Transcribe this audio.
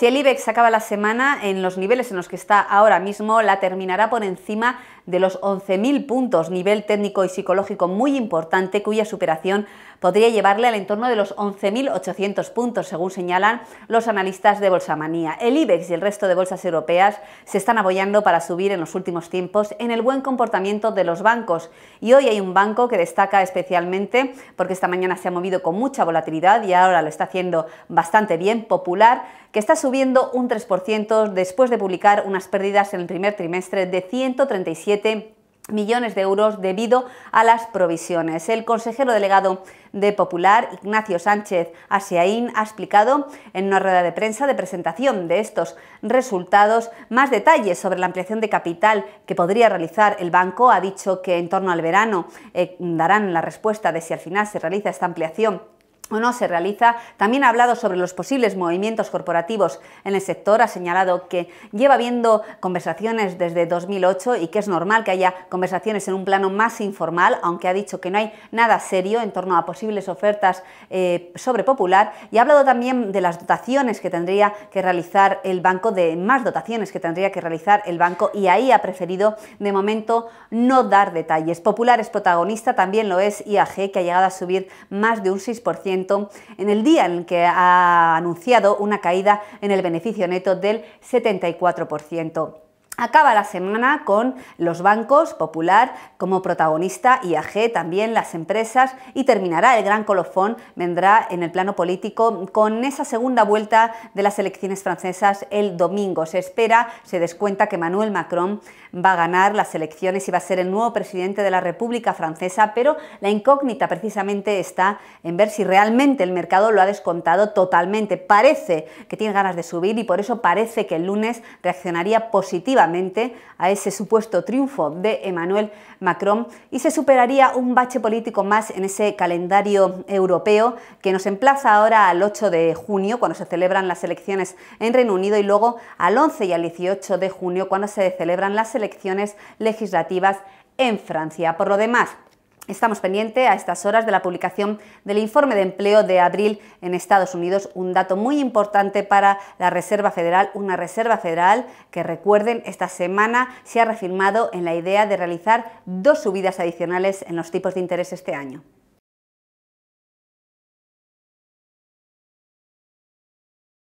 Si el IBEX acaba la semana en los niveles en los que está ahora mismo, la terminará por encima de los 11.000 puntos, nivel técnico y psicológico muy importante cuya superación podría llevarle al entorno de los 11.800 puntos, según señalan los analistas de Bolsa Manía. El IBEX y el resto de bolsas europeas se están apoyando para subir en los últimos tiempos en el buen comportamiento de los bancos. Y hoy hay un banco que destaca especialmente porque esta mañana se ha movido con mucha volatilidad y ahora lo está haciendo bastante bien, Popular, que está subiendo un 3% después de publicar unas pérdidas en el primer trimestre de 137 millones de euros debido a las provisiones. El consejero delegado de Popular, Ignacio Sánchez Asiaín, ha explicado en una rueda de prensa de presentación de estos resultados más detalles sobre la ampliación de capital que podría realizar el banco. Ha dicho que en torno al verano eh, darán la respuesta de si al final se realiza esta ampliación o no se realiza, también ha hablado sobre los posibles movimientos corporativos en el sector, ha señalado que lleva habiendo conversaciones desde 2008 y que es normal que haya conversaciones en un plano más informal, aunque ha dicho que no hay nada serio en torno a posibles ofertas eh, sobre Popular y ha hablado también de las dotaciones que tendría que realizar el banco, de más dotaciones que tendría que realizar el banco y ahí ha preferido de momento no dar detalles. Popular es protagonista, también lo es IAG, que ha llegado a subir más de un 6% en el día en que ha anunciado una caída en el beneficio neto del 74%. Acaba la semana con los bancos, Popular como protagonista, y IAG también, las empresas y terminará el gran colofón, vendrá en el plano político con esa segunda vuelta de las elecciones francesas el domingo. Se espera, se descuenta que Manuel Macron va a ganar las elecciones y va a ser el nuevo presidente de la República Francesa, pero la incógnita precisamente está en ver si realmente el mercado lo ha descontado totalmente. Parece que tiene ganas de subir y por eso parece que el lunes reaccionaría positivamente a ese supuesto triunfo de Emmanuel Macron y se superaría un bache político más en ese calendario europeo que nos emplaza ahora al 8 de junio, cuando se celebran las elecciones en Reino Unido, y luego al 11 y al 18 de junio, cuando se celebran las elecciones legislativas en Francia. Por lo demás, Estamos pendientes a estas horas de la publicación del informe de empleo de abril en Estados Unidos, un dato muy importante para la Reserva Federal, una Reserva Federal que recuerden esta semana se ha reafirmado en la idea de realizar dos subidas adicionales en los tipos de interés este año.